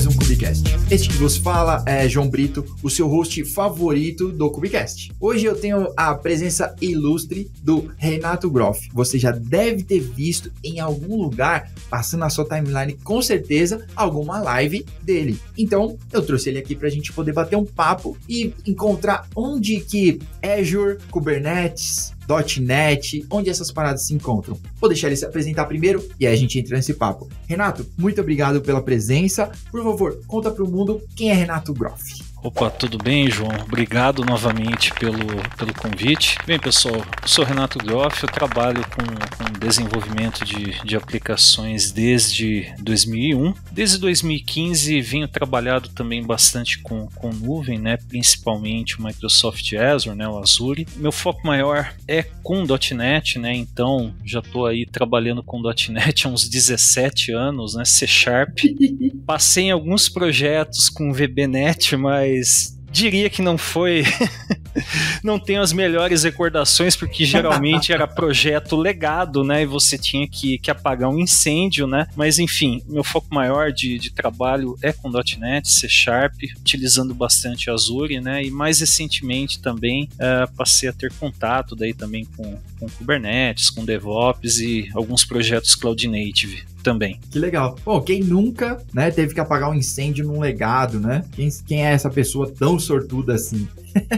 mais um Cubicast. Este que vos fala é João Brito, o seu host favorito do Cubicast. Hoje eu tenho a presença ilustre do Renato Groff. Você já deve ter visto em algum lugar, passando a sua timeline com certeza, alguma live dele. Então eu trouxe ele aqui para a gente poder bater um papo e encontrar onde que Azure, Kubernetes, .NET, onde essas paradas se encontram. Vou deixar ele se apresentar primeiro e aí a gente entra nesse papo. Renato, muito obrigado pela presença. Por favor, conta para o mundo quem é Renato Groff. Opa, tudo bem, João? Obrigado novamente pelo, pelo convite. Bem, pessoal, eu sou Renato Groff, eu trabalho com, com desenvolvimento de, de aplicações desde 2001. Desde 2015 venho trabalhado também bastante com, com nuvem, né? principalmente o Microsoft Azure, né? o Azure. Meu foco maior é com .NET, né? então já estou aí trabalhando com .NET há uns 17 anos, né? C Sharp. Passei em alguns projetos com VBNet, mas mas diria que não foi. não tenho as melhores recordações, porque geralmente era projeto legado, né? E você tinha que, que apagar um incêndio, né? Mas enfim, meu foco maior de, de trabalho é com .NET, C Sharp, utilizando bastante Azure, né? E mais recentemente também uh, passei a ter contato daí também com, com Kubernetes, com DevOps e alguns projetos Cloud Native também. Que legal. Pô, quem nunca, né, teve que apagar um incêndio num legado, né? Quem, quem é essa pessoa tão sortuda assim?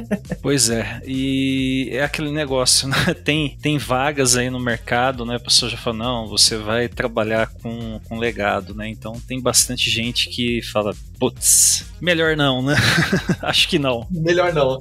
pois é, e é aquele negócio, né? Tem, tem vagas aí no mercado, né? A pessoa já fala, não, você vai trabalhar com, com legado, né? Então tem bastante gente que fala, Putz, melhor não, né? Acho que não. Melhor não.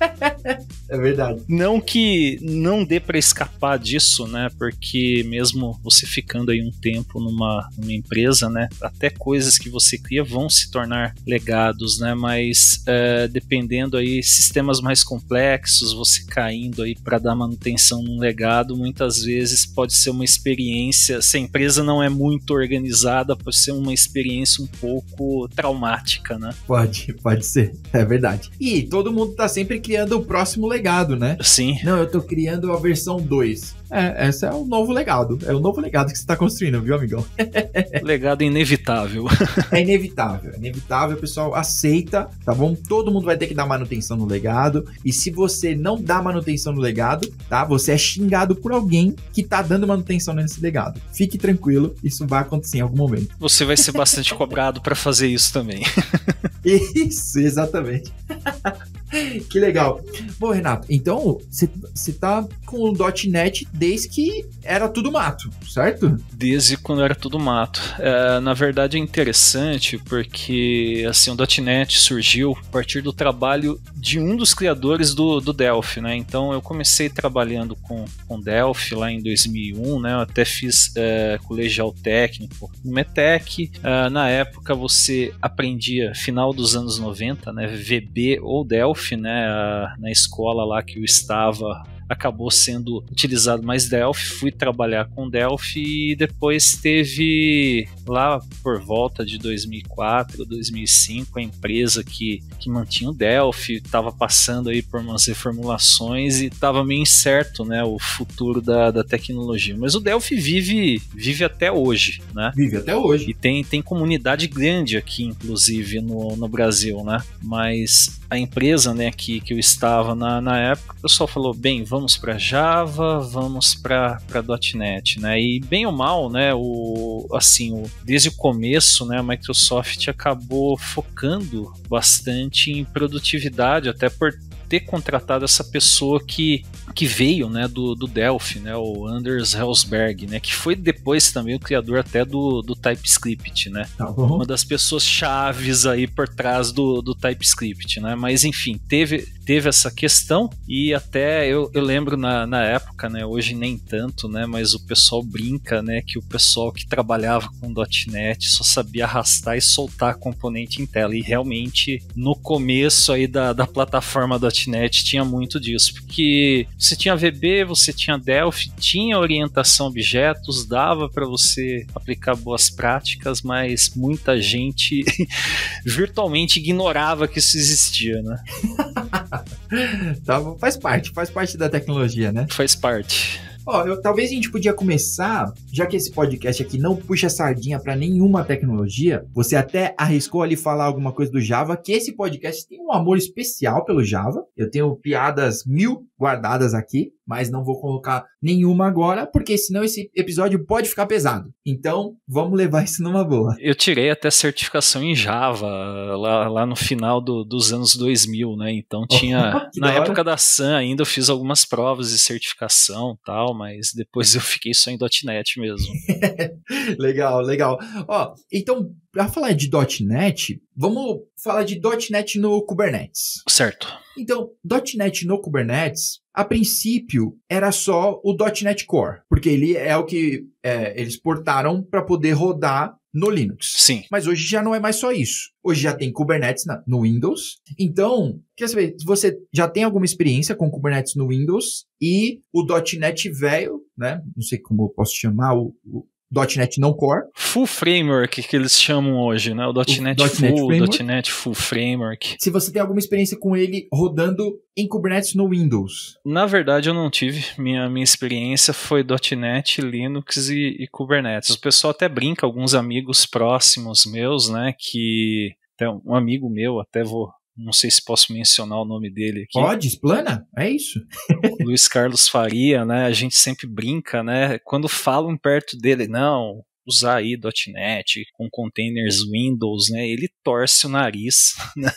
é verdade. Não que não dê para escapar disso, né? Porque mesmo você ficando aí um tempo numa, numa empresa, né? Até coisas que você cria vão se tornar legados, né? Mas é, dependendo aí, sistemas mais complexos, você caindo aí para dar manutenção num legado, muitas vezes pode ser uma experiência. Se a empresa não é muito organizada, pode ser uma experiência um pouco traumática, né? Pode, pode ser. É verdade. E todo mundo tá sempre criando o próximo legado, né? Sim. Não, eu tô criando a versão 2. É, esse é o novo legado. É o novo legado que você está construindo, viu, amigão? legado inevitável. é inevitável, é inevitável, pessoal. Aceita, tá bom? Todo mundo vai ter que dar manutenção no legado. E se você não dá manutenção no legado, tá? Você é xingado por alguém que tá dando manutenção nesse legado. Fique tranquilo, isso vai acontecer em algum momento. Você vai ser bastante cobrado para fazer isso também. isso, exatamente. que legal. Bom, Renato, então você tá com o .NET desde que era tudo mato, certo? Desde quando era tudo mato. É, na verdade é interessante porque assim, o .NET surgiu a partir do trabalho de um dos criadores do, do Delphi, né? Então eu comecei trabalhando com, com Delphi lá em 2001, né? Eu até fiz é, colegial técnico no Metec. É, na época você aprendia, final dos anos 90, né? VB ou Delphi né, a, na escola lá que eu estava, acabou sendo utilizado mais Delphi, fui trabalhar com Delphi e depois teve lá por volta de 2004, 2005, a empresa que, que mantinha o Delphi estava passando aí por umas reformulações e estava meio incerto, né, o futuro da, da tecnologia. Mas o Delphi vive vive até hoje, né? Vive até hoje. E tem, tem comunidade grande aqui, inclusive, no, no Brasil, né? Mas a empresa né, que, que eu estava na, na época, o pessoal falou, bem, vamos para Java, vamos para .NET, né? E bem ou mal, né, o, assim, o, desde o começo, né, a Microsoft acabou focando bastante em produtividade, até por ter contratado essa pessoa que, que veio né, do, do Delphi, né, o Anders Helsberg, né, que foi depois também o criador até do, do TypeScript, né? Uhum. Uma das pessoas chaves aí por trás do, do TypeScript, né? Mas enfim, teve teve essa questão e até eu, eu lembro na, na época, né, hoje nem tanto, né, mas o pessoal brinca, né, que o pessoal que trabalhava com .NET só sabia arrastar e soltar componente em tela e realmente no começo aí da, da plataforma .NET tinha muito disso, porque você tinha VB, você tinha Delphi, tinha orientação a objetos, dava para você aplicar boas práticas, mas muita gente virtualmente ignorava que isso existia, né? tá bom, faz parte, faz parte da tecnologia, né? Faz parte. Ó, eu, talvez a gente podia começar, já que esse podcast aqui não puxa sardinha para nenhuma tecnologia, você até arriscou ali falar alguma coisa do Java, que esse podcast tem um amor especial pelo Java. Eu tenho piadas mil guardadas aqui mas não vou colocar nenhuma agora, porque senão esse episódio pode ficar pesado. Então, vamos levar isso numa boa. Eu tirei até certificação em Java lá, lá no final do, dos anos 2000, né? Então tinha na da época da Sam ainda eu fiz algumas provas de certificação, tal, mas depois eu fiquei só em .NET mesmo. legal, legal. Ó, então para falar de .NET, vamos falar de .NET no Kubernetes. Certo. Então, .NET no Kubernetes, a princípio, era só o .NET Core, porque ele é o que é, eles portaram para poder rodar no Linux. Sim. Mas hoje já não é mais só isso. Hoje já tem Kubernetes na, no Windows. Então, quer saber, você já tem alguma experiência com Kubernetes no Windows e o .NET velho, né? Não sei como eu posso chamar o .NET não Core. Full Framework, que eles chamam hoje, né? O .NET, o .NET Full, .NET, .NET Full Framework. Se você tem alguma experiência com ele rodando em Kubernetes no Windows. Na verdade, eu não tive. Minha, minha experiência foi .NET, Linux e, e Kubernetes. O pessoal até brinca, alguns amigos próximos meus, né? Que um amigo meu, até vou não sei se posso mencionar o nome dele aqui. Pode, explana, é isso. Luiz Carlos Faria, né? A gente sempre brinca, né? Quando falam perto dele, não, usar aí .NET com containers Windows, né? Ele torce o nariz. Né?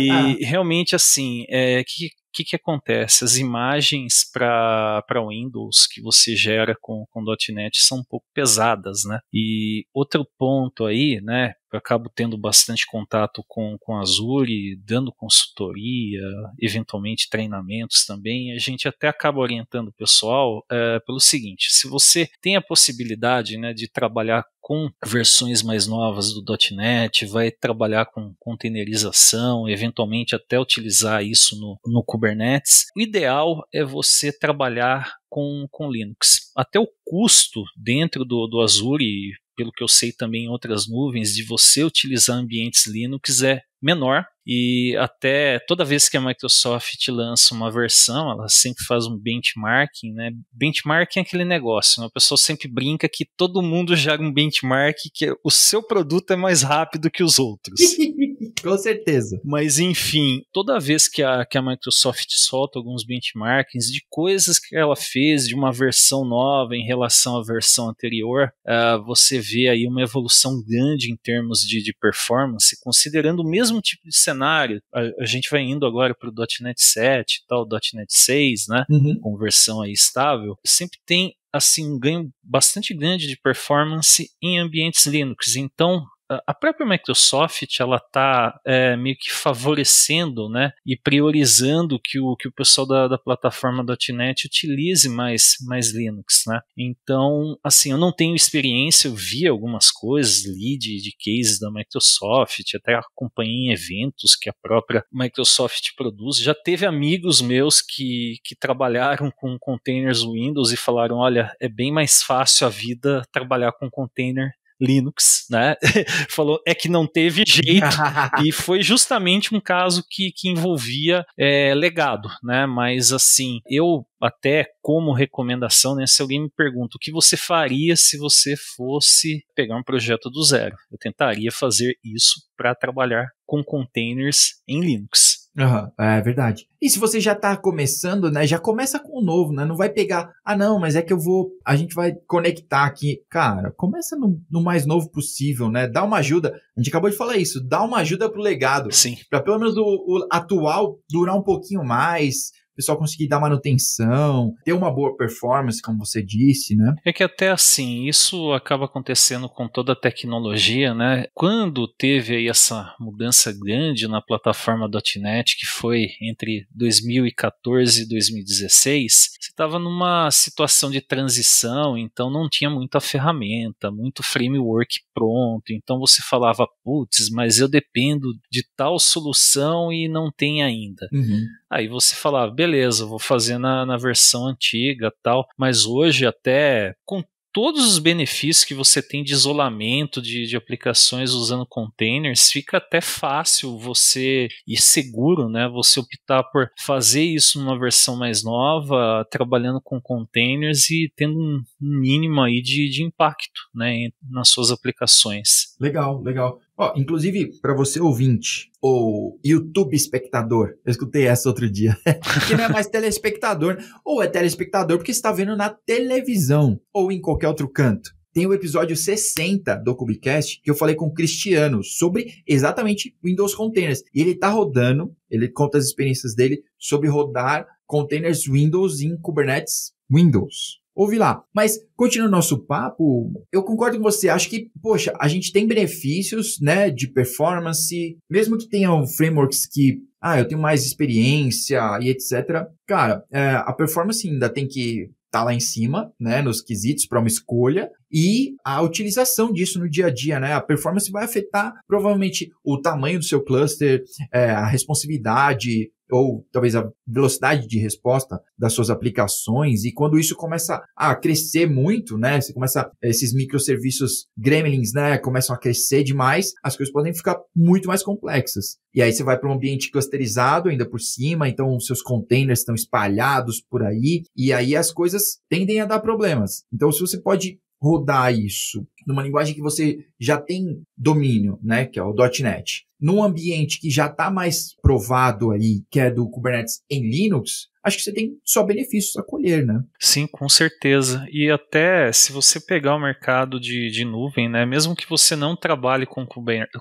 e realmente assim, é que o que, que acontece? As imagens para Windows que você gera com, com .NET são um pouco pesadas, né? E outro ponto aí, né? eu acabo tendo bastante contato com, com a Azure, dando consultoria, eventualmente treinamentos também. A gente até acaba orientando o pessoal é, pelo seguinte: se você tem a possibilidade né, de trabalhar com versões mais novas do .NET, vai trabalhar com containerização, eventualmente até utilizar isso no, no Kubernetes. O ideal é você trabalhar com, com Linux. Até o custo dentro do, do Azure pelo que eu sei também em outras nuvens, de você utilizar ambientes Linux é menor e até toda vez que a Microsoft lança uma versão, ela sempre faz um benchmarking, né? Benchmarking é aquele negócio, né? pessoa sempre brinca que todo mundo joga é um benchmark que o seu produto é mais rápido que os outros. Com certeza. Mas enfim, toda vez que a, que a Microsoft solta alguns benchmarkings de coisas que ela fez de uma versão nova em relação à versão anterior, uh, você vê aí uma evolução grande em termos de, de performance, considerando o mesmo tipo de cenário cenário, a, a gente vai indo agora para o .NET 7 tal, .NET 6, né? Uhum. versão aí estável, sempre tem assim um ganho bastante grande de performance em ambientes Linux. Então, a própria Microsoft ela está é, meio que favorecendo né, e priorizando que o, que o pessoal da, da plataforma .NET utilize mais, mais Linux. Né? Então, assim, eu não tenho experiência, eu vi algumas coisas, li de, de cases da Microsoft, até acompanhei em eventos que a própria Microsoft produz. Já teve amigos meus que, que trabalharam com containers Windows e falaram, olha, é bem mais fácil a vida trabalhar com container Linux, né? Falou é que não teve jeito e foi justamente um caso que, que envolvia é, legado, né? Mas assim, eu até como recomendação, né? Se alguém me pergunta o que você faria se você fosse pegar um projeto do zero, eu tentaria fazer isso para trabalhar com containers em Linux. Uhum, é verdade. E se você já está começando, né? Já começa com o novo, né? Não vai pegar, ah, não, mas é que eu vou. A gente vai conectar aqui. Cara, começa no, no mais novo possível, né? Dá uma ajuda. A gente acabou de falar isso, dá uma ajuda pro legado. Sim. Pra pelo menos o, o atual durar um pouquinho mais pessoal conseguir dar manutenção, ter uma boa performance, como você disse, né? É que até assim, isso acaba acontecendo com toda a tecnologia, né? Quando teve aí essa mudança grande na plataforma .NET, que foi entre 2014 e 2016, você estava numa situação de transição, então não tinha muita ferramenta, muito framework pronto, então você falava, putz, mas eu dependo de tal solução e não tem ainda. Uhum. Aí você falava, ah, beleza, vou fazer na, na versão antiga tal, mas hoje até com todos os benefícios que você tem de isolamento de, de, aplicações usando containers, fica até fácil você e seguro, né? Você optar por fazer isso numa versão mais nova, trabalhando com containers e tendo um mínimo aí de, de impacto, né, nas suas aplicações. Legal, legal. Ó, oh, inclusive, para você ouvinte ou YouTube espectador, eu escutei essa outro dia, que não é mais telespectador, ou é telespectador porque está vendo na televisão ou em qualquer outro canto. Tem o episódio 60 do Cubicast que eu falei com o Cristiano sobre exatamente Windows Containers. E ele está rodando, ele conta as experiências dele sobre rodar containers Windows em Kubernetes Windows ouve lá. Mas, continuando nosso papo, eu concordo com você. Acho que, poxa, a gente tem benefícios, né, de performance, mesmo que tenham frameworks que, ah, eu tenho mais experiência e etc. Cara, é, a performance ainda tem que estar tá lá em cima, né, nos quesitos para uma escolha e a utilização disso no dia a dia, né? A performance vai afetar provavelmente o tamanho do seu cluster, é, a responsividade, ou talvez a velocidade de resposta das suas aplicações e quando isso começa a crescer muito, né, você começa esses microserviços gremlins, né, começam a crescer demais, as coisas podem ficar muito mais complexas. E aí você vai para um ambiente clusterizado ainda por cima, então seus containers estão espalhados por aí e aí as coisas tendem a dar problemas. Então se você pode rodar isso numa linguagem que você já tem domínio, né, que é o .NET, num ambiente que já está mais provado aí, que é do Kubernetes em Linux, acho que você tem só benefícios a colher, né? Sim, com certeza. E até se você pegar o mercado de, de nuvem, né, mesmo que você não trabalhe com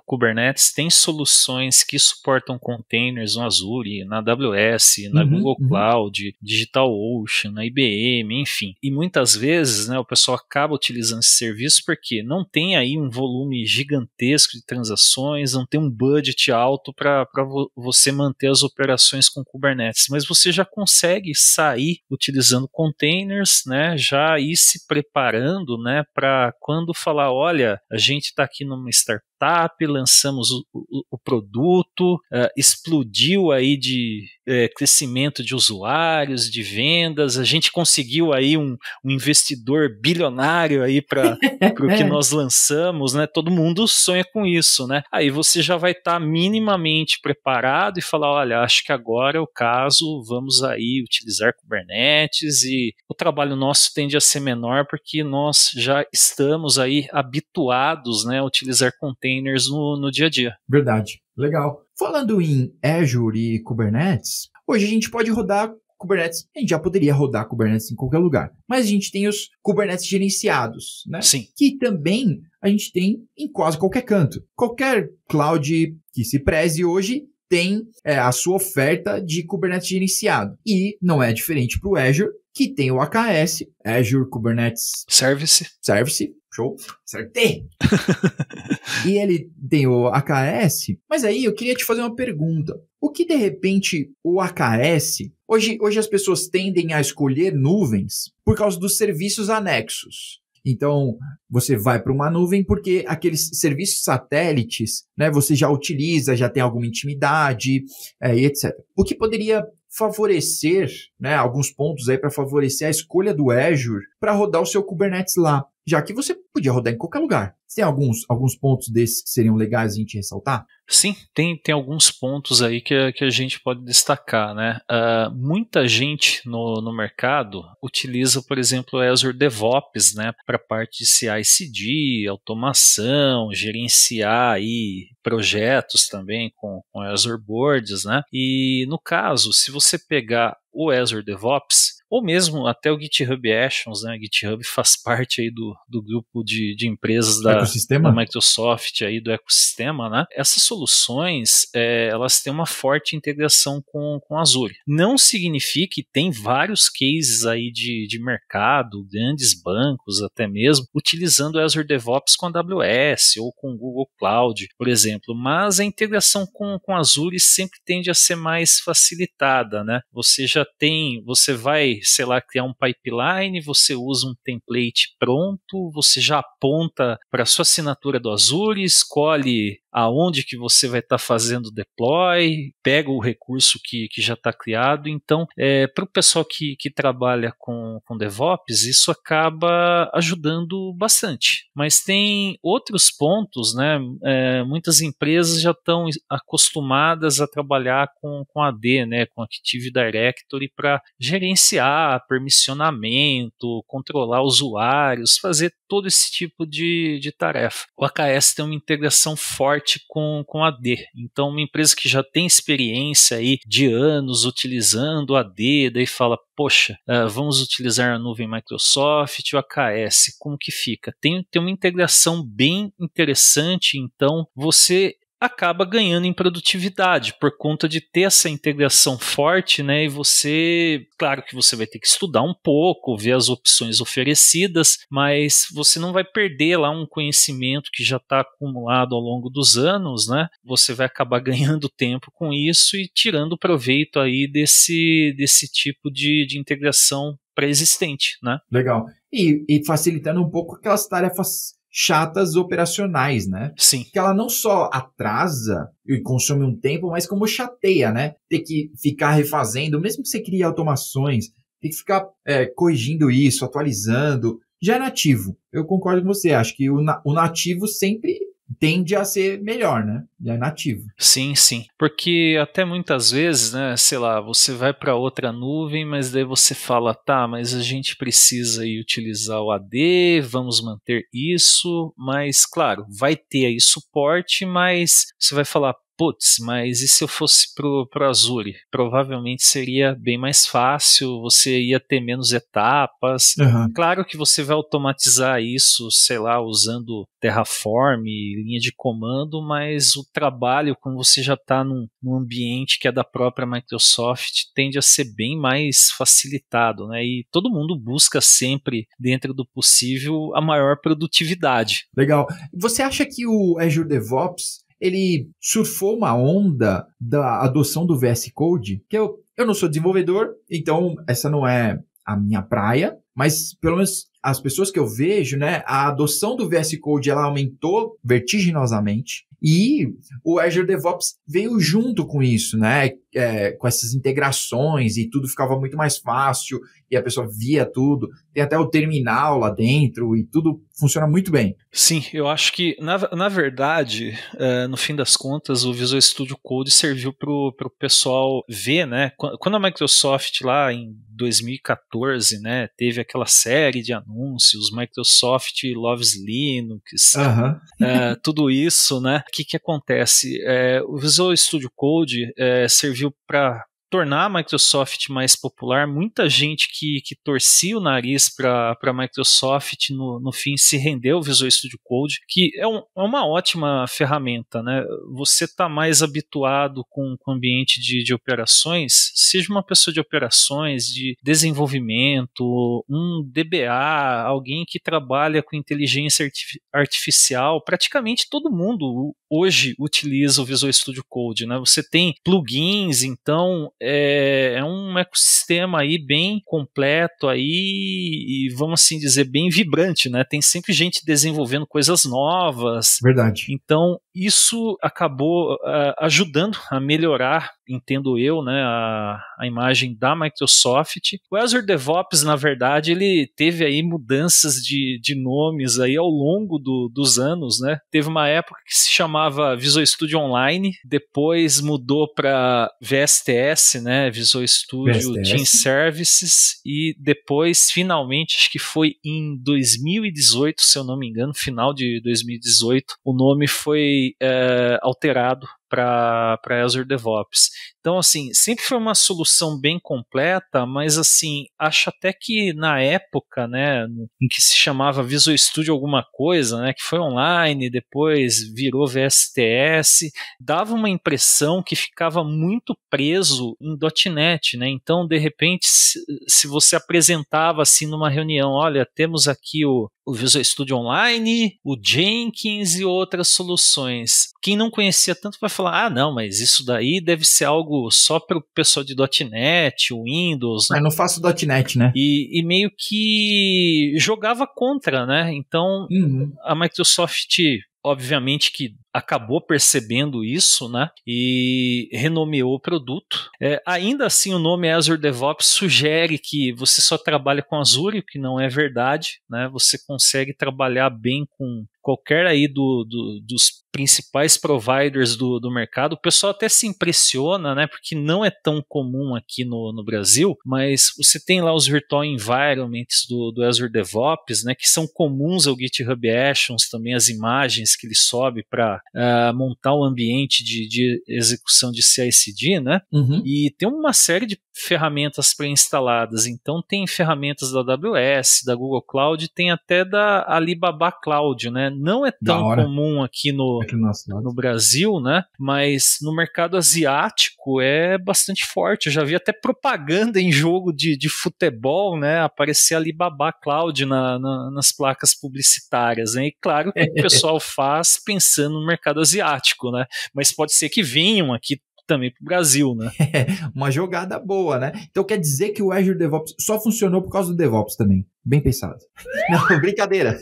Kubernetes, tem soluções que suportam containers no Azure, na AWS, na uhum, Google uhum. Cloud, DigitalOcean, na IBM, enfim. E muitas vezes, né, o pessoal acaba utilizando esse serviço porque não tem aí um volume gigantesco de transações, não tem um budget alto para você manter as operações com Kubernetes, mas você já consegue consegue sair utilizando containers, né, já ir se preparando né, para quando falar: olha, a gente está aqui numa startup startup, lançamos o, o, o produto, uh, explodiu aí de é, crescimento de usuários, de vendas, a gente conseguiu aí um, um investidor bilionário aí para o que é. nós lançamos, né? Todo mundo sonha com isso, né? Aí você já vai estar tá minimamente preparado e falar, olha, acho que agora é o caso, vamos aí utilizar Kubernetes e o trabalho nosso tende a ser menor porque nós já estamos aí habituados, né, a utilizar containers containers no, no dia a dia. Verdade. Legal. Falando em Azure e Kubernetes, hoje a gente pode rodar Kubernetes, a gente já poderia rodar Kubernetes em qualquer lugar. Mas a gente tem os Kubernetes gerenciados, né? Sim. Que também a gente tem em quase qualquer canto. Qualquer cloud que se preze hoje tem é, a sua oferta de Kubernetes gerenciado. E não é diferente para o Azure, que tem o AKS, Azure Kubernetes Service. Service, Show, acertei! e ele tem o AKS. Mas aí eu queria te fazer uma pergunta. O que de repente o AKS. Hoje, hoje as pessoas tendem a escolher nuvens por causa dos serviços anexos. Então, você vai para uma nuvem porque aqueles serviços satélites, né, você já utiliza, já tem alguma intimidade é, etc. O que poderia favorecer, né, alguns pontos aí para favorecer a escolha do Azure para rodar o seu Kubernetes lá já que você podia rodar em qualquer lugar. Tem alguns, alguns pontos desses que seriam legais a gente ressaltar? Sim, tem, tem alguns pontos aí que, que a gente pode destacar. Né? Uh, muita gente no, no mercado utiliza, por exemplo, o Azure DevOps né, para a parte de CI/CD, automação, gerenciar aí projetos também com, com Azure Boards. Né? E no caso, se você pegar o Azure DevOps, ou mesmo até o GitHub Actions, né? O GitHub faz parte aí do, do grupo de, de empresas da, da, Microsoft aí do ecossistema, né? Essas soluções é, elas têm uma forte integração com, com Azure. Não significa que tem vários cases aí de, de mercado, grandes bancos até mesmo, utilizando Azure DevOps com AWS ou com Google Cloud, por exemplo, mas a integração com, com Azure sempre tende a ser mais facilitada, né? Você já tem, você vai sei lá, criar um pipeline, você usa um template pronto, você já aponta para a sua assinatura do Azure, escolhe aonde que você vai estar tá fazendo deploy, pega o recurso que, que já está criado. Então, é, para o pessoal que, que trabalha com, com DevOps, isso acaba ajudando bastante. Mas tem outros pontos, né? É, muitas empresas já estão acostumadas a trabalhar com, com AD, né? com Active Directory, para gerenciar permissionamento, controlar usuários, fazer todo esse tipo de, de tarefa. O AKS tem uma integração forte forte com, com AD. Então, uma empresa que já tem experiência aí de anos utilizando AD, daí fala, poxa, eh, vamos utilizar a nuvem Microsoft, o AKS, como que fica? Tem, tem uma integração bem interessante, então você acaba ganhando em produtividade por conta de ter essa integração forte, né? E você, claro que você vai ter que estudar um pouco, ver as opções oferecidas, mas você não vai perder lá um conhecimento que já está acumulado ao longo dos anos, né? Você vai acabar ganhando tempo com isso e tirando proveito aí desse, desse tipo de, de integração pré-existente, né? Legal. E, e facilitando um pouco aquelas tarefas chatas operacionais, né? Sim. Que ela não só atrasa e consome um tempo, mas como chateia, né? Ter que ficar refazendo, mesmo que você crie automações, tem que ficar é, corrigindo isso, atualizando. Já é nativo. Eu concordo com você. Acho que o, na o nativo sempre tende a ser melhor, né? É nativo. Sim, sim. Porque até muitas vezes, né, sei lá, você vai para outra nuvem, mas daí você fala, tá, mas a gente precisa aí utilizar o AD, vamos manter isso, mas claro, vai ter aí suporte, mas você vai falar, putz, mas e se eu fosse pro, pro Azure? Provavelmente seria bem mais fácil, você ia ter menos etapas. Uhum. Claro que você vai automatizar isso, sei lá, usando Terraform, linha de comando, mas o trabalho, como você já está num, num, ambiente que é da própria Microsoft, tende a ser bem mais facilitado, né? E todo mundo busca sempre, dentro do possível, a maior produtividade. Legal. Você acha que o Azure DevOps ele surfou uma onda da adoção do VS Code, que eu, eu não sou desenvolvedor, então essa não é a minha praia, mas pelo menos as pessoas que eu vejo, né, a adoção do VS Code ela aumentou vertiginosamente e o Azure DevOps veio junto com isso, né, é, com essas integrações e tudo ficava muito mais fácil e a pessoa via tudo. Tem até o terminal lá dentro e tudo funciona muito bem. Sim, eu acho que na, na verdade, é, no fim das contas, o Visual Studio Code serviu para o pessoal ver, né, quando a Microsoft lá em 2014, né, teve aquela série de anúncios anúncios, Microsoft Loves Linux, uhum. é, tudo isso, né? O que, que acontece? É, o Visual Studio Code é, serviu para tornar a Microsoft mais popular, muita gente que, que torcia o nariz para a Microsoft no, no fim se rendeu ao Visual Studio Code, que é, um, é uma ótima ferramenta. Né? Você está mais habituado com, o ambiente de, de operações, seja uma pessoa de operações, de desenvolvimento, um DBA, alguém que trabalha com inteligência artificial, praticamente todo mundo hoje utiliza o Visual Studio Code. Né? Você tem plugins, então é, é, um ecossistema aí bem completo aí e vamos assim dizer bem vibrante, né? Tem sempre gente desenvolvendo coisas novas. Verdade. Então isso acabou uh, ajudando a melhorar, entendo eu, né, a, a, imagem da Microsoft. O Azure DevOps, na verdade, ele teve aí mudanças de, de nomes aí ao longo do, dos anos, né? Teve uma época que se chamava Visual Studio Online, depois mudou para VSTS, né, Visual Studio VSTS. Team Services e depois, finalmente, acho que foi em 2018, se eu não me engano, final de 2018, o nome foi eh, alterado para Azure DevOps. Então, assim, sempre foi uma solução bem completa, mas assim, acho até que na época, né, em que se chamava Visual Studio alguma coisa, né, que foi online, depois virou VSTS, dava uma impressão que ficava muito preso em .NET, né? Então, de repente, se você apresentava assim numa reunião, olha, temos aqui o, o Visual Studio Online, o Jenkins e outras soluções. Quem não conhecia tanto vai falar falar, ah, não, mas isso daí deve ser algo só para o pessoal de .NET, Windows. Né? Mas não faço .NET, né? E, e meio que jogava contra, né? Então, uhum. a Microsoft obviamente que acabou percebendo isso, né? E renomeou o produto. É, ainda assim, o nome Azure DevOps sugere que você só trabalha com Azure, o que não é verdade, né? Você consegue trabalhar bem com qualquer aí do, do, dos principais providers do, do mercado. O pessoal até se impressiona, né? Porque não é tão comum aqui no, no Brasil, mas você tem lá os virtual environments do, do Azure DevOps, né? Que são comuns ao GitHub Actions, também as imagens que ele sobe para uh, montar o um ambiente de, de, execução de CICD, né? Uhum. E tem uma série de ferramentas pré-instaladas. Então tem ferramentas da AWS, da Google Cloud, tem até da Alibaba Cloud, né? Não é tão comum aqui no, aqui é no, no Brasil, né? Mas no mercado asiático é bastante forte. Eu já vi até propaganda em jogo de, de futebol, né? Aparecer Alibaba Cloud na, na, nas placas publicitárias, né? E claro que o pessoal faz pensando no mercado asiático, né? Mas pode ser que venham aqui também para o Brasil, né? É, uma jogada boa, né? Então quer dizer que o Azure DevOps só funcionou por causa do DevOps também. Bem pensado. Não, brincadeira.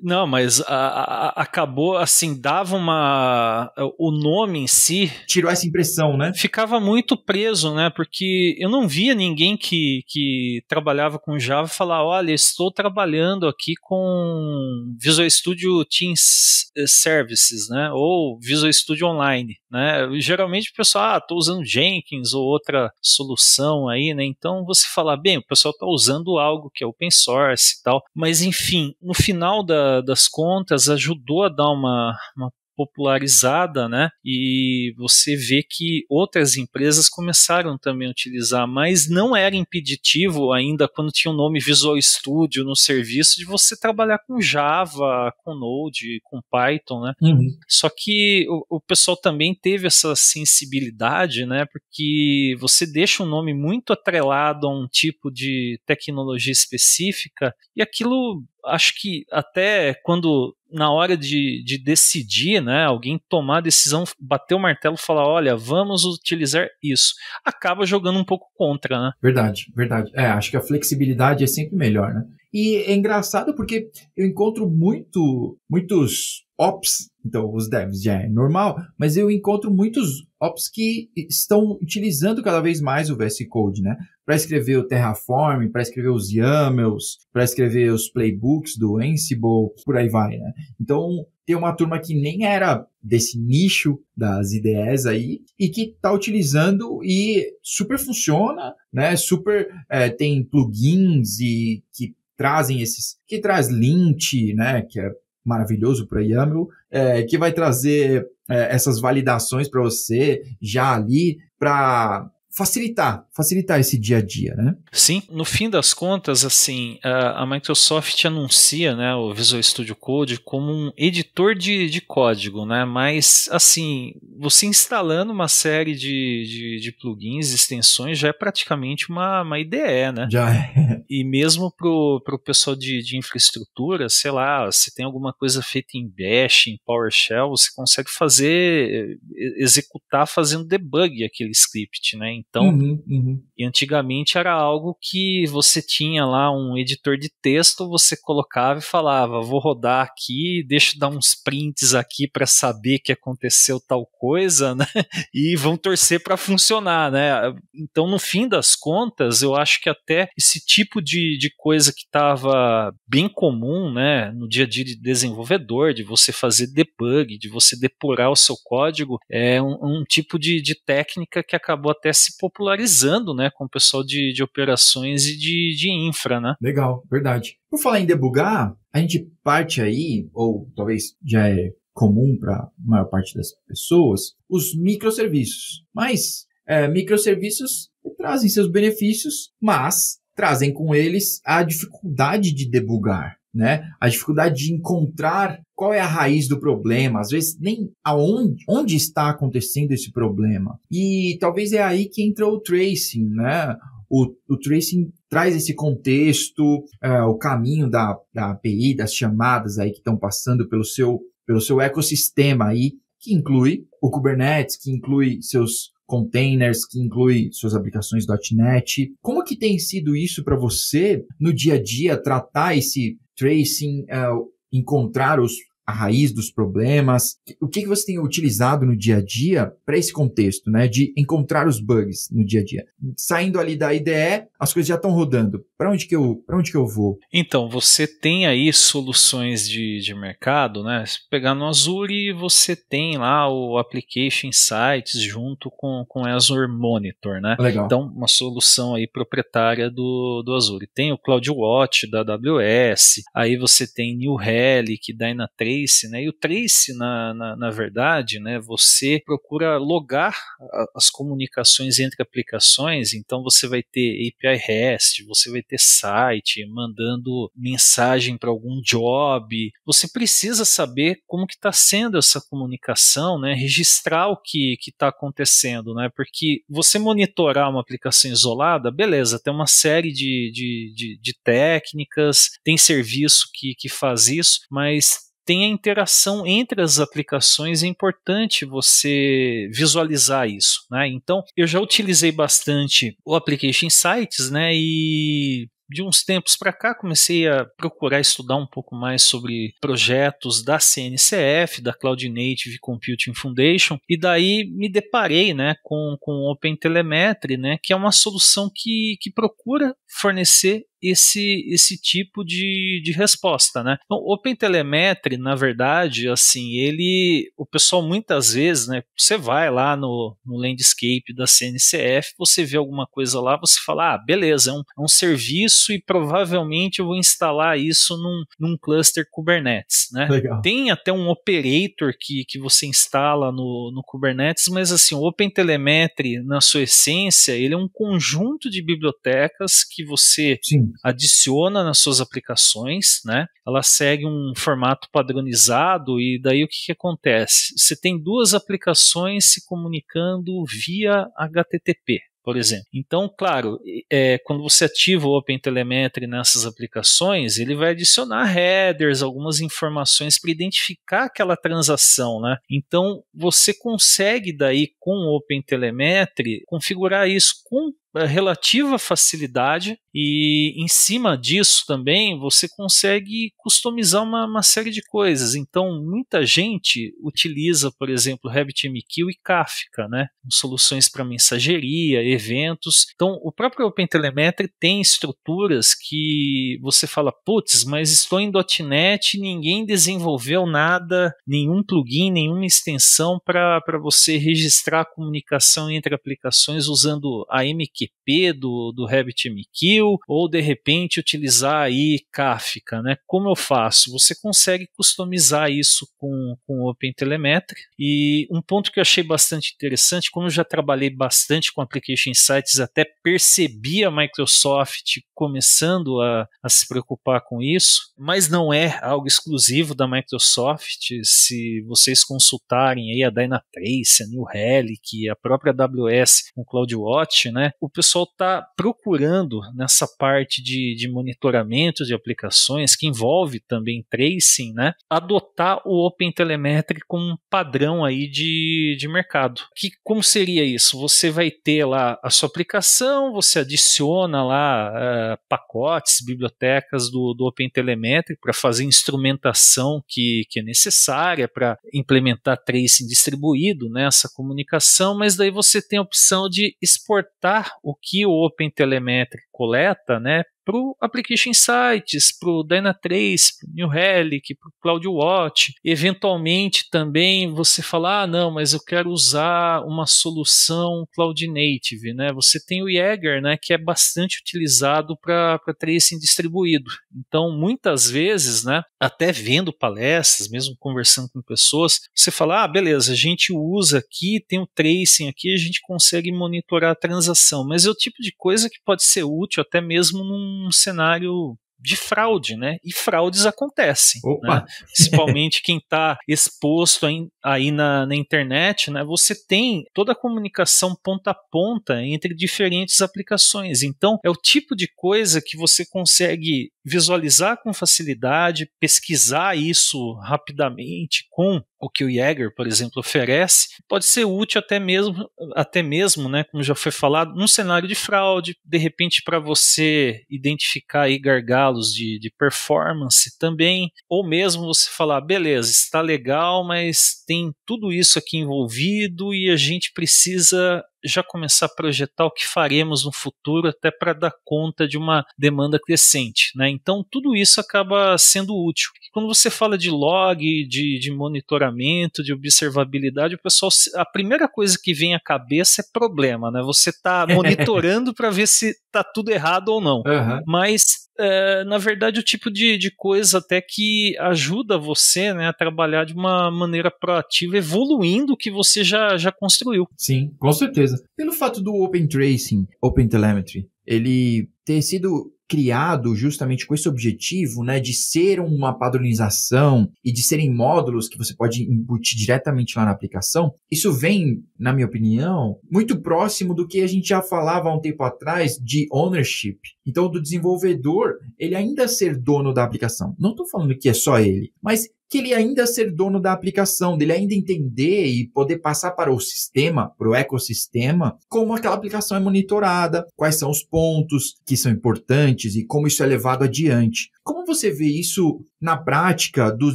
Não, mas a, a, acabou assim, dava uma. O nome em si. Tirou essa impressão, né? Ficava muito preso, né? Porque eu não via ninguém que, que trabalhava com Java falar: olha, estou trabalhando aqui com Visual Studio Teams eh, Services, né? Ou Visual Studio Online. Né? Geralmente o pessoal, ah, estou usando Jenkins ou outra solução aí, né? Então você fala, bem, o pessoal está usando algo que é open source e tal, mas enfim, no final da, das contas ajudou a dar uma, uma popularizada, né? E você vê que outras empresas começaram também a utilizar, mas não era impeditivo ainda quando tinha o nome Visual Studio no serviço de você trabalhar com Java, com Node, com Python, né? Uhum. Só que o, o, pessoal também teve essa sensibilidade, né? Porque você deixa um nome muito atrelado a um tipo de tecnologia específica e aquilo acho que até quando na hora de, de, decidir, né, alguém tomar a decisão, bater o martelo e falar, olha, vamos utilizar isso, acaba jogando um pouco contra, né? Verdade, verdade. É, acho que a flexibilidade é sempre melhor, né? E é engraçado porque eu encontro muito, muitos ops então, os devs já é normal, mas eu encontro muitos ops que estão utilizando cada vez mais o VS Code, né? Para escrever o Terraform, para escrever os YAMLs, para escrever os playbooks do Ansible, por aí vai, né? Então, tem uma turma que nem era desse nicho das IDEs aí e que está utilizando e super funciona, né? Super é, tem plugins e que trazem esses que traz lint, né? Que é maravilhoso para YAML, é, que vai trazer é, essas validações para você já ali, para facilitar, facilitar esse dia a dia, né? Sim, no fim das contas, assim, a Microsoft anuncia, né, o Visual Studio Code como um editor de, de código, né? Mas, assim, você instalando uma série de, de, de plugins, extensões, já é praticamente uma, uma IDE, né? Já é. E mesmo pro, pro pessoal de, de infraestrutura, sei lá, se tem alguma coisa feita em Bash, em PowerShell, você consegue fazer, executar fazendo debug aquele script, né? Então, uhum, uhum. E antigamente era algo que você tinha lá um editor de texto, você colocava e falava, vou rodar aqui, deixa eu dar uns prints aqui para saber que aconteceu tal coisa, né? E vão torcer para funcionar, né? Então, no fim das contas, eu acho que até esse tipo de, de coisa que estava bem comum, né, no dia a dia de desenvolvedor, de você fazer debug, de você depurar o seu código, é um, um tipo de, de técnica que acabou até se se popularizando né, com o pessoal de, de operações e de, de infra. Né? Legal, verdade. Por falar em debugar, a gente parte aí, ou talvez já é comum para a maior parte das pessoas, os microserviços. Mas é, microserviços trazem seus benefícios, mas trazem com eles a dificuldade de debugar né? A dificuldade de encontrar qual é a raiz do problema, às vezes nem aonde onde está acontecendo esse problema. E talvez é aí que entra o tracing, né? O, o tracing traz esse contexto, é, o caminho da, da API, das chamadas aí que estão passando pelo seu, pelo seu ecossistema aí que inclui o Kubernetes, que inclui seus containers, que inclui suas aplicações .NET. Como que tem sido isso para você no dia a dia, tratar esse tracing, uh, encontrar os a raiz dos problemas. O que, que você tem utilizado no dia a dia para esse contexto, né? De encontrar os bugs no dia a dia. Saindo ali da IDE, as coisas já estão rodando. Para onde que eu, para onde que eu vou? Então, você tem aí soluções de, de mercado, né? Se pegar no Azure, você tem lá o Application Insights junto com, com Azure Monitor, né? Legal. Então, uma solução aí proprietária do, do Azure. Tem o CloudWatch da AWS, aí você tem New Relic, Dynatrace, trace, né? E o trace, na, na, na verdade, né, você procura logar a, as comunicações entre aplicações, então você vai ter API REST, você vai ter site mandando mensagem para algum job, você precisa saber como que está sendo essa comunicação, né? Registrar o que está acontecendo, né? Porque você monitorar uma aplicação isolada, beleza, tem uma série de, de, de, de técnicas, tem serviço que, que faz isso, mas tem a interação entre as aplicações, é importante você visualizar isso. Né? Então, eu já utilizei bastante o Application Sites, né? E de uns tempos para cá comecei a procurar estudar um pouco mais sobre projetos da CNCF, da Cloud Native Computing Foundation, e daí me deparei né, com, com o OpenTelemetry, né, que é uma solução que, que procura fornecer esse, esse tipo de, de resposta, né? Então, Open Telemetry, na verdade, assim, ele, o pessoal muitas vezes, né, você vai lá no, no landscape da CNCF, você vê alguma coisa lá, você fala, ah, beleza, é um, é um serviço e provavelmente eu vou instalar isso num, num cluster Kubernetes, né? Legal. Tem até um operator que, que você instala no, no Kubernetes, mas assim, o OpenTelemetry, na sua essência, ele é um conjunto de bibliotecas que você Sim adiciona nas suas aplicações, né? Ela segue um formato padronizado e daí o que, que acontece? Você tem duas aplicações se comunicando via HTTP, por exemplo. Então, claro, é, quando você ativa o OpenTelemetry nessas aplicações, ele vai adicionar headers, algumas informações para identificar aquela transação, né? Então, você consegue daí com o OpenTelemetry configurar isso com é, relativa facilidade e em cima disso também você consegue customizar uma, uma série de coisas. Então muita gente utiliza, por exemplo, RabbitMQ e Kafka, né? Soluções para mensageria, eventos. Então o próprio OpenTelemetry tem estruturas que você fala, putz, mas estou em .NET, ninguém desenvolveu nada, nenhum plugin, nenhuma extensão para você registrar a comunicação entre aplicações usando a MQ qui est PHP do, do RabbitMQ, ou de repente utilizar aí Kafka, né? Como eu faço? Você consegue customizar isso com, com OpenTelemetry. E um ponto que eu achei bastante interessante, como eu já trabalhei bastante com Application Insights, até percebi a Microsoft começando a, a se preocupar com isso, mas não é algo exclusivo da Microsoft. Se vocês consultarem aí a Dynatrace, a New Relic, a própria AWS com CloudWatch, né? O pessoal pessoal está procurando nessa parte de, de monitoramento de aplicações, que envolve também tracing, né, adotar o Telemetry como um padrão aí de, de mercado. Que, como seria isso? Você vai ter lá a sua aplicação, você adiciona lá uh, pacotes, bibliotecas do, do Telemetry para fazer instrumentação que, que é necessária para implementar tracing distribuído nessa né, comunicação, mas daí você tem a opção de exportar o que o OpenTelemetry coleta, né, para o Application Sites, para o Dynatrace, para o New Relic, para o CloudWatch. Eventualmente também você falar, ah, não, mas eu quero usar uma solução Cloud Native. Né? Você tem o Jaeger, né, que é bastante utilizado para tracing distribuído. Então, muitas vezes, né, até vendo palestras, mesmo conversando com pessoas, você fala, ah, beleza, a gente usa aqui, tem o tracing aqui, a gente consegue monitorar a transação. Mas é o tipo de coisa que pode ser útil até mesmo num um cenário de fraude, né? E fraudes acontecem. Né? Principalmente quem está exposto a aí na, na, internet, né, você tem toda a comunicação ponta a ponta entre diferentes aplicações. Então, é o tipo de coisa que você consegue visualizar com facilidade, pesquisar isso rapidamente com o que o Jäger, por exemplo, oferece, pode ser útil até mesmo, até mesmo, né, como já foi falado, num cenário de fraude, de repente para você identificar aí gargalos de, de performance também, ou mesmo você falar, beleza, está legal, mas tem tem tudo isso aqui envolvido e a gente precisa já começar a projetar o que faremos no futuro até para dar conta de uma demanda crescente. Né? Então, tudo isso acaba sendo útil. quando você fala de log, de, de monitoramento, de observabilidade, o pessoal, a primeira coisa que vem à cabeça é problema. Né? Você está é. monitorando para ver se está tudo errado ou não. Uhum. Mas é, na verdade, o tipo de, de coisa até que ajuda você né, a trabalhar de uma maneira proativa, evoluindo o que você já, já construiu. Sim, com certeza. Pelo fato do Open Tracing, Open Telemetry, ele ter sido criado justamente com esse objetivo, né, de ser uma padronização e de serem módulos que você pode embutir diretamente lá na aplicação, isso vem, na minha opinião, muito próximo do que a gente já falava há um tempo atrás de ownership. Então, do desenvolvedor, ele ainda ser dono da aplicação. Não estou falando que é só ele, mas que ele ainda ser dono da aplicação, dele ainda entender e poder passar para o sistema, para o ecossistema, como aquela aplicação é monitorada, quais são os pontos que são importantes, antes e como isso é levado adiante. Como você vê isso na prática dos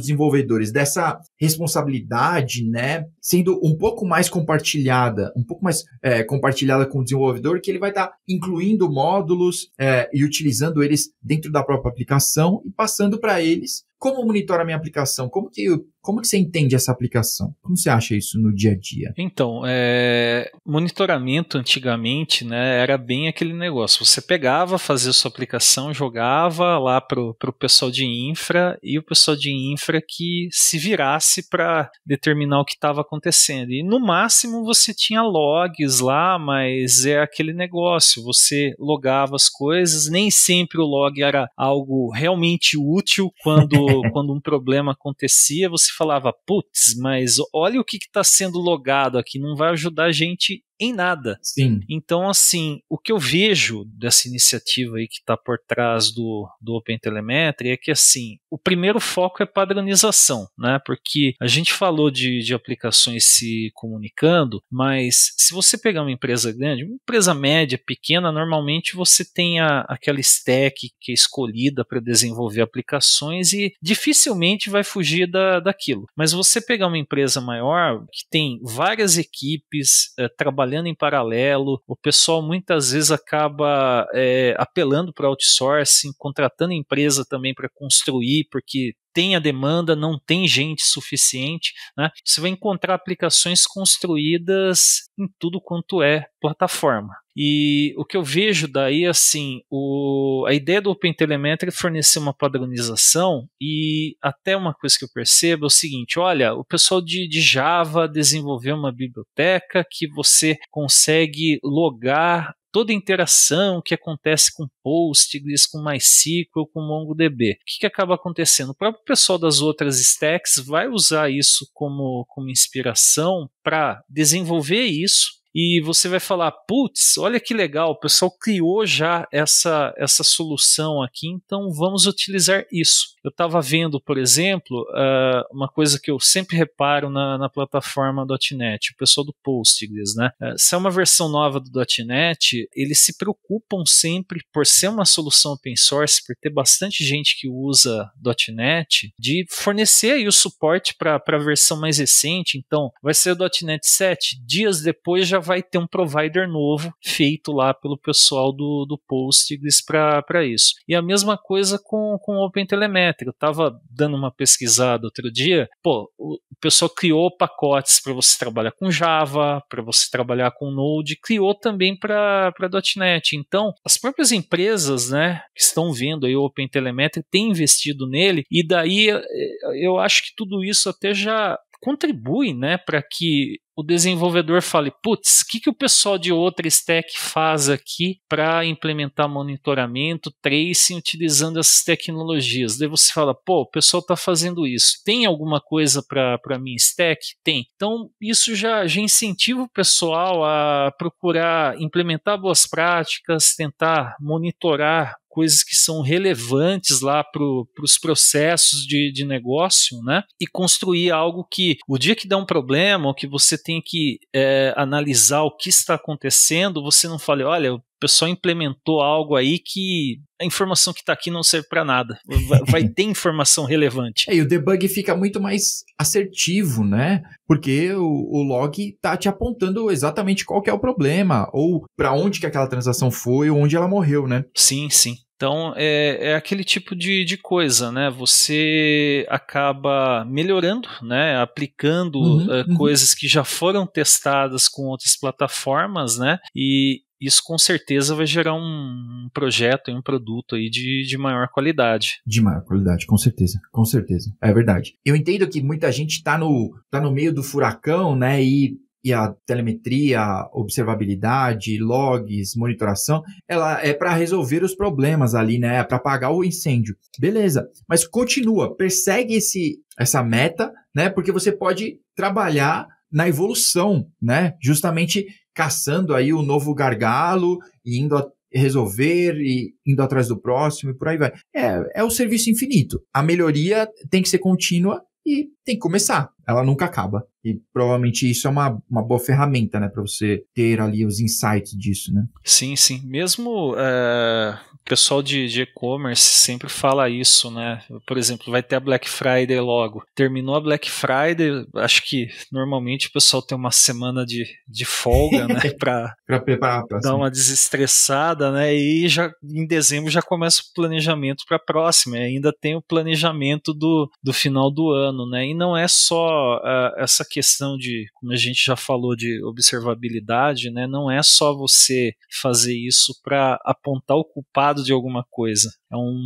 desenvolvedores, dessa responsabilidade, né, sendo um pouco mais compartilhada, um pouco mais é, compartilhada com o desenvolvedor, que ele vai estar tá incluindo módulos é, e utilizando eles dentro da própria aplicação e passando para eles como monitora a minha aplicação? Como que, como que você entende essa aplicação? Como você acha isso no dia a dia? Então, é, monitoramento antigamente né, era bem aquele negócio. Você pegava, fazia sua aplicação, jogava lá para o pessoal de infra e o pessoal de infra que se virasse para determinar o que estava acontecendo. E no máximo você tinha logs lá, mas é aquele negócio. Você logava as coisas, nem sempre o log era algo realmente útil quando quando um problema acontecia, você falava, putz, mas olha o que está sendo logado aqui, não vai ajudar a gente em nada. Sim. Então, assim, o que eu vejo dessa iniciativa aí que está por trás do, do Open Telemetry é que, assim, o primeiro foco é padronização, né? Porque a gente falou de, de aplicações se comunicando, mas se você pegar uma empresa grande, uma empresa média, pequena, normalmente você tem a, aquela stack que é escolhida para desenvolver aplicações e dificilmente vai fugir da, daquilo. Mas você pegar uma empresa maior que tem várias equipes é, trabalhando trabalhando em paralelo, o pessoal muitas vezes acaba é, apelando para outsourcing, contratando empresa também para construir, porque tem a demanda, não tem gente suficiente. Né? Você vai encontrar aplicações construídas em tudo quanto é plataforma. E o que eu vejo daí, assim, o, a ideia do OpenTelemetry é fornecer uma padronização e até uma coisa que eu percebo é o seguinte, olha, o pessoal de, de Java desenvolveu uma biblioteca que você consegue logar toda a interação que acontece com Postgres, com MySQL, com MongoDB. O que, que acaba acontecendo? O próprio pessoal das outras stacks vai usar isso como, como inspiração para desenvolver isso e você vai falar, putz, olha que legal, o pessoal criou já essa, essa solução aqui, então vamos utilizar isso. Eu estava vendo, por exemplo, ah, uma coisa que eu sempre reparo na, na plataforma .NET, o pessoal do Postgres, né? Ah, se é uma versão nova do .NET, eles se preocupam sempre, por ser uma solução open source, por ter bastante gente que usa .NET, de fornecer aí o suporte para a versão mais recente, então vai ser o .NET 7, dias depois já vai ter um provider novo feito lá pelo pessoal do, do Postgres para isso. E a mesma coisa com, com o OpenTelemetry. Eu estava dando uma pesquisada outro dia, pô, o pessoal criou pacotes para você trabalhar com Java, para você trabalhar com Node, criou também para .NET. Então, as próprias empresas né, que estão vendo aí o OpenTelemetry têm investido nele, e daí eh, eu acho que tudo isso até já contribui né, para que o desenvolvedor fale: putz, o que, que o pessoal de outra stack faz aqui para implementar monitoramento, tracing, utilizando essas tecnologias? Daí você fala: pô, o pessoal está fazendo isso. Tem alguma coisa para minha stack? Tem. Então, isso já, já incentiva o pessoal a procurar implementar boas práticas, tentar monitorar coisas que são relevantes lá para os processos de, de negócio, né? E construir algo que o dia que dá um problema, ou que você tem que é, analisar o que está acontecendo, você não fale, olha, eu pessoal implementou algo aí que a informação que está aqui não serve para nada. Vai, vai ter informação relevante. É, e o debug fica muito mais assertivo, né? Porque o, o log está te apontando exatamente qual é o problema, ou para onde que aquela transação foi, ou onde ela morreu, né? Sim, sim. Então é, é aquele tipo de, de coisa, né? Você acaba melhorando, né? Aplicando uhum, uh, uhum. coisas que já foram testadas com outras plataformas, né? E, isso com certeza vai gerar um projeto e um produto aí de, de maior qualidade. De maior qualidade, com certeza, com certeza. É verdade. Eu entendo que muita gente está no, tá no meio do furacão, né? E, e a telemetria, observabilidade, logs, monitoração, ela é para resolver os problemas ali, né? É para apagar o incêndio. Beleza, mas continua, persegue esse, essa meta, né? Porque você pode trabalhar na evolução, né? Justamente caçando aí o novo gargalo e indo a resolver e indo atrás do próximo e por aí vai. É, é o serviço infinito. A melhoria tem que ser contínua e tem que começar ela nunca acaba. E provavelmente isso é uma, uma boa ferramenta, né, para você ter ali os insights disso, né? Sim, sim. Mesmo é, o pessoal de, de e-commerce sempre fala isso, né? Por exemplo, vai ter a Black Friday logo. Terminou a Black Friday, acho que normalmente o pessoal tem uma semana de, de folga, né, para preparar, pra, dar assim. uma desestressada, né? E já em dezembro já começa o planejamento para próxima. E ainda tem o planejamento do, do final do ano, né? E não é só essa questão de, como a gente já falou, de observabilidade, né? Não é só você fazer isso para apontar o culpado de alguma coisa. É um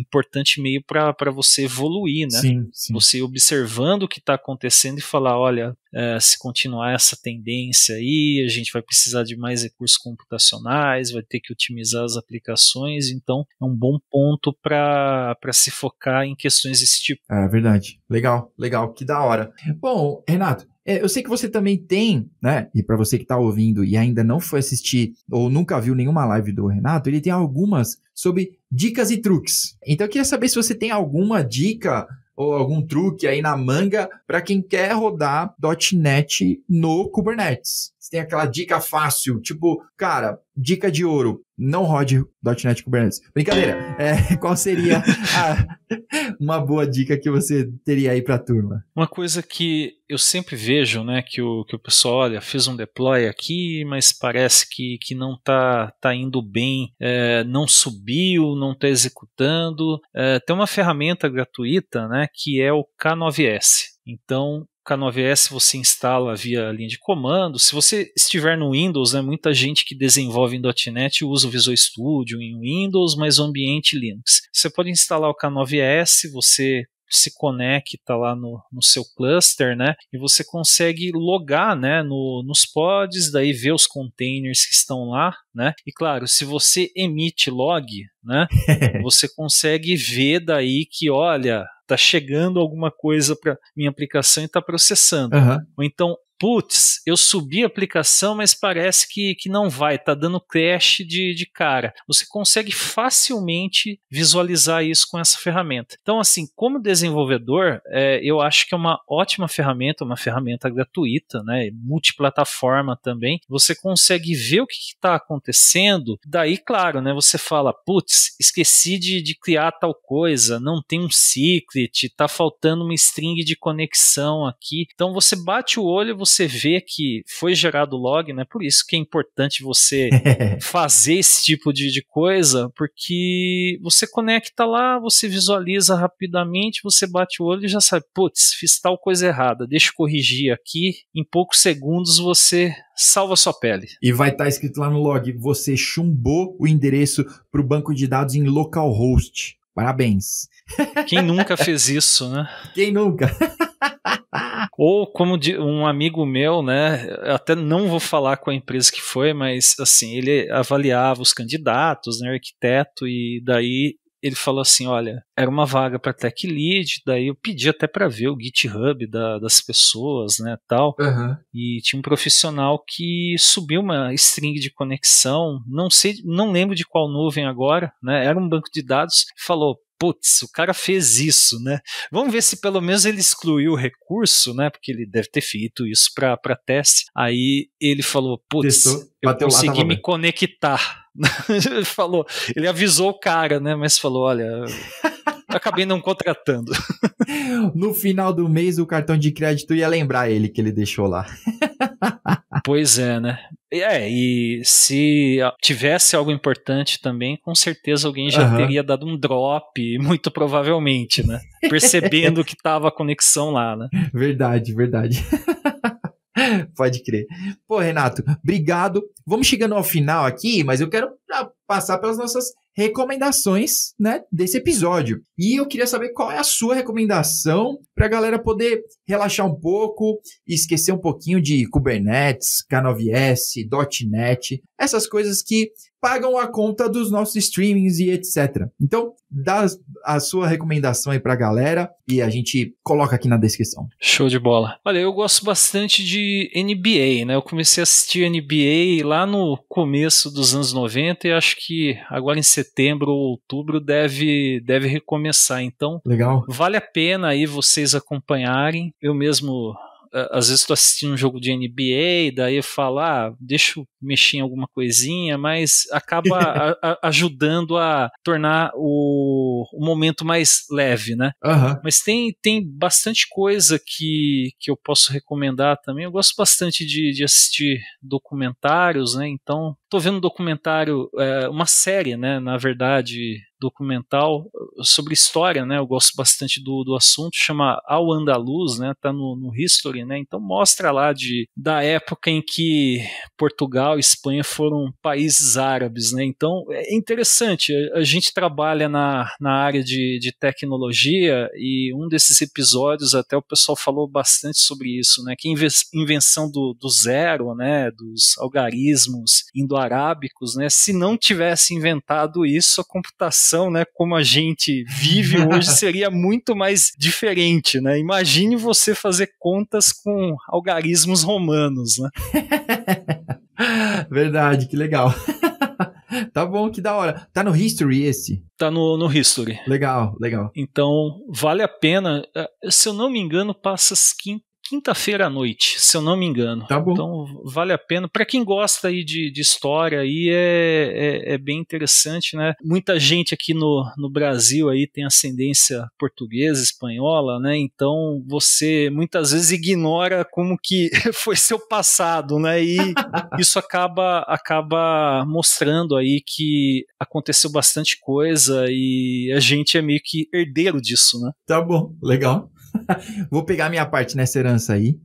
importante meio para você evoluir, né? Sim, sim. Você observando o que está acontecendo e falar, olha, é, se continuar essa tendência aí, a gente vai precisar de mais recursos computacionais, vai ter que otimizar as aplicações, então é um bom ponto para se focar em questões desse tipo. É verdade. Legal, legal, que da hora. Bom, Renato, é, eu sei que você também tem, né? E para você que está ouvindo e ainda não foi assistir ou nunca viu nenhuma live do Renato, ele tem algumas sobre dicas e truques. Então eu queria saber se você tem alguma dica ou algum truque aí na manga para quem quer rodar .NET no Kubernetes. Você tem aquela dica fácil, tipo, cara, dica de ouro, não rode .NET Kubernetes. Brincadeira, é, qual seria a uma boa dica que você teria aí para a turma? Uma coisa que eu sempre vejo, né, que o, que o pessoal, olha, fez um deploy aqui, mas parece que, que não tá, tá indo bem, é, não subiu, não está executando. É, tem uma ferramenta gratuita, né, que é o K9S. Então, K9S você instala via linha de comando. Se você estiver no Windows, né, muita gente que desenvolve em .NET usa o Visual Studio em Windows, mas o ambiente Linux. Você pode instalar o K9S, você se conecta lá no, no seu cluster, né? E você consegue logar, né? No, nos pods, daí ver os containers que estão lá, né? E claro, se você emite log, né? você consegue ver daí que, olha, está chegando alguma coisa para minha aplicação e está processando. Uhum. Ou então, putz, eu subi a aplicação, mas parece que, que não vai, está dando crash de, de cara. Você consegue facilmente visualizar isso com essa ferramenta. Então, assim, como desenvolvedor, é, eu acho que é uma ótima ferramenta, uma ferramenta gratuita, né, multiplataforma também. Você consegue ver o que está acontecendo, daí, claro, né, você fala, putz, esqueci de, de criar tal coisa, não tem um secret, está faltando uma string de conexão aqui. Então, você bate o olho, você vê que foi gerado o log, né? Por isso que é importante você fazer esse tipo de, de coisa, porque você conecta lá, você visualiza rapidamente, você bate o olho e já sabe, putz, fiz tal coisa errada, deixa eu corrigir aqui. Em poucos segundos você salva sua pele. E vai estar tá escrito lá no log: você chumbou o endereço para o banco de dados em localhost. Parabéns. Quem nunca fez isso, né? Quem nunca? Ou como um amigo meu, né? Até não vou falar com a empresa que foi, mas assim, ele avaliava os candidatos, né? Arquiteto, e daí ele falou assim: olha, era uma vaga para tech lead, daí eu pedi até para ver o GitHub da, das pessoas, né, tal. Uhum. E tinha um profissional que subiu uma string de conexão, não sei, não lembro de qual nuvem agora, né? Era um banco de dados, falou: putz, o cara fez isso, né? Vamos ver se pelo menos ele excluiu o recurso, né? Porque ele deve ter feito isso para teste. Aí ele falou, putz, eu consegui lá, tá me bem. conectar. falou, ele avisou o cara, né? Mas falou, olha, acabei não contratando. No final do mês, o cartão de crédito ia lembrar ele que ele deixou lá. Pois é, né? É, e se ah, tivesse algo importante também, com certeza alguém já uhum. teria dado um drop, muito provavelmente, né? Percebendo que tava a conexão lá, né? Verdade, verdade. Pode crer. Pô, Renato, obrigado. Vamos chegando ao final aqui, mas eu quero ah, passar pelas nossas recomendações, né, desse episódio. E eu queria saber qual é a sua recomendação para a galera poder relaxar um pouco, esquecer um pouquinho de Kubernetes, K9S, .NET, essas coisas que pagam a conta dos nossos streamings e etc. Então, dá a sua recomendação aí pra galera e a gente coloca aqui na descrição. Show de bola. Olha, eu gosto bastante de NBA, né? Eu comecei a assistir NBA lá no começo dos anos 90 e acho que agora em setembro ou outubro deve, deve recomeçar. Então, legal. Vale a pena aí vocês acompanharem. Eu mesmo às vezes estou assistindo um jogo de NBA, daí eu falo, ah, deixa eu mexer em alguma coisinha, mas acaba a, a, ajudando a tornar o, o, momento mais leve, né? Uhum. Mas tem, tem bastante coisa que, que eu posso recomendar também. Eu gosto bastante de, de assistir documentários, né? Então Estou vendo um documentário, é, uma série, né, na verdade, documental sobre história, né? Eu gosto bastante do, do assunto, chama Al Andaluz, né? Tá no, no History, né? Então mostra lá de da época em que Portugal e Espanha foram países árabes, né? Então é interessante. A, a gente trabalha na, na área de, de tecnologia e um desses episódios até o pessoal falou bastante sobre isso, né? Que invenção do, do zero, né? Dos algarismos indo arábicos né? Se não tivesse inventado isso, a computação, né, como a gente vive hoje, seria muito mais diferente, né? Imagine você fazer contas com algarismos romanos, né? Verdade, que legal. tá bom, que da hora. Tá no History esse? Tá no, no History. Legal, legal. Então, vale a pena. Eh, se eu não me engano, passa quintas quinta-feira à noite, se eu não me engano. Tá bom. Então vale a pena. Para quem gosta aí de, de história, aí é, é, é, bem interessante, né? Muita gente aqui no, no Brasil aí tem ascendência portuguesa, espanhola, né? Então você muitas vezes ignora como que foi seu passado, né? E isso acaba, acaba mostrando aí que aconteceu bastante coisa e a gente é meio que herdeiro disso, né? Tá bom, legal. Vou pegar minha parte nessa herança aí.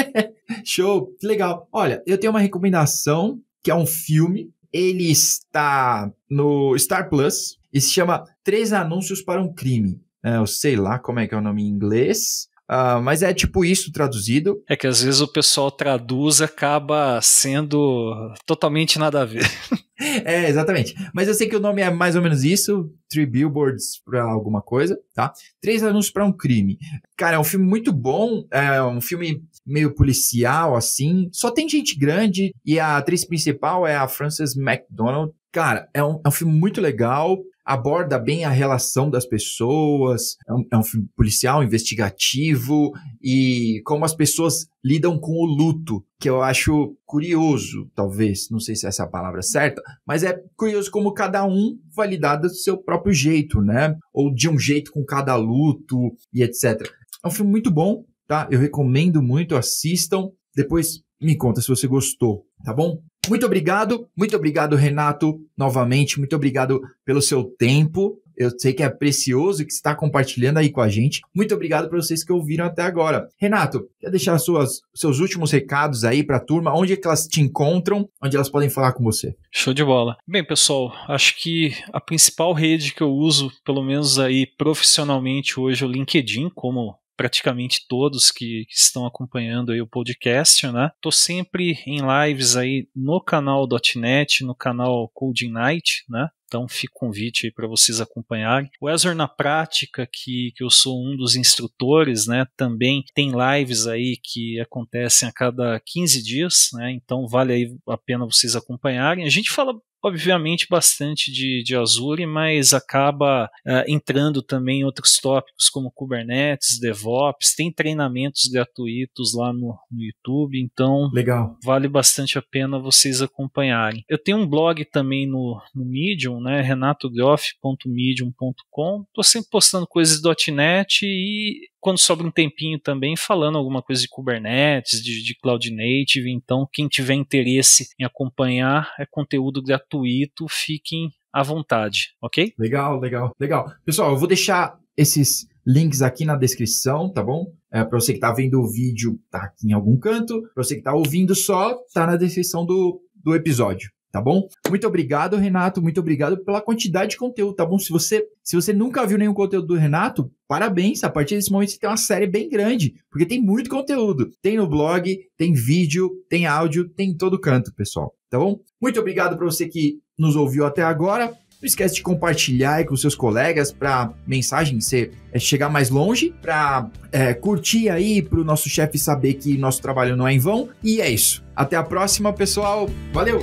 Show, legal. Olha, eu tenho uma recomendação que é um filme. Ele está no Star Plus e se chama Três Anúncios para um Crime. É, eu sei lá como é que é o nome em inglês. Uh, mas é tipo isso traduzido. É que às vezes o pessoal traduz acaba sendo totalmente nada a ver. é, exatamente. Mas eu sei que o nome é mais ou menos isso. Three Billboards pra alguma coisa, tá? Três Anúncios para um Crime. Cara, é um filme muito bom. É um filme meio policial, assim. Só tem gente grande. E a atriz principal é a Frances McDonald. Cara, é um, é um filme muito legal aborda bem a relação das pessoas, é um, é um, filme policial, investigativo, e como as pessoas lidam com o luto, que eu acho curioso, talvez, não sei se essa é a palavra certa, mas é curioso como cada um vai lidar do seu próprio jeito, né? Ou de um jeito com cada luto e etc. É um filme muito bom, tá? Eu recomendo muito, assistam. Depois me conta se você gostou, tá bom? Muito obrigado, muito obrigado, Renato, novamente. Muito obrigado pelo seu tempo. Eu sei que é precioso que está compartilhando aí com a gente. Muito obrigado para vocês que ouviram até agora. Renato, quer deixar suas, seus últimos recados aí para a turma? Onde é que elas te encontram? Onde elas podem falar com você? Show de bola. Bem, pessoal, acho que a principal rede que eu uso, pelo menos aí profissionalmente hoje, é o LinkedIn, como praticamente todos que, que estão acompanhando aí o podcast, né? Tô sempre em lives aí no canal .net, no canal Coding Night, né? Então fica o convite aí para vocês acompanharem. O Ezor na prática, que, que eu sou um dos instrutores, né, também tem lives aí que acontecem a cada 15 dias, né? Então vale aí a pena vocês acompanharem. A gente fala obviamente bastante de, de Azure, mas acaba uh, entrando também em outros tópicos como Kubernetes, DevOps, tem treinamentos gratuitos lá no, no YouTube, então Legal. vale bastante a pena vocês acompanharem. Eu tenho um blog também no, no Medium, né, renatogroff.medium.com, estou sempre postando coisas .NET e quando sobra um tempinho também, falando alguma coisa de Kubernetes, de, de Cloud Native. Então, quem tiver interesse em acompanhar, é conteúdo gratuito, fiquem à vontade, ok? Legal, legal, legal. Pessoal, eu vou deixar esses links aqui na descrição, tá bom? É, para você que está vendo o vídeo, tá aqui em algum canto. Para você que está ouvindo só, tá na descrição do, do episódio tá bom? Muito obrigado, Renato, muito obrigado pela quantidade de conteúdo, tá bom? Se você, se você nunca viu nenhum conteúdo do Renato, parabéns, a partir desse momento você tem uma série bem grande, porque tem muito conteúdo. Tem no blog, tem vídeo, tem áudio, tem em todo canto, pessoal, tá bom? Muito obrigado para você que nos ouviu até agora. Não esquece de compartilhar com seus colegas para mensagem ser, é, chegar mais longe, para é, eh, curtir aí, para o nosso chefe saber que nosso trabalho não é em vão. E é isso. Até a próxima, pessoal. Valeu!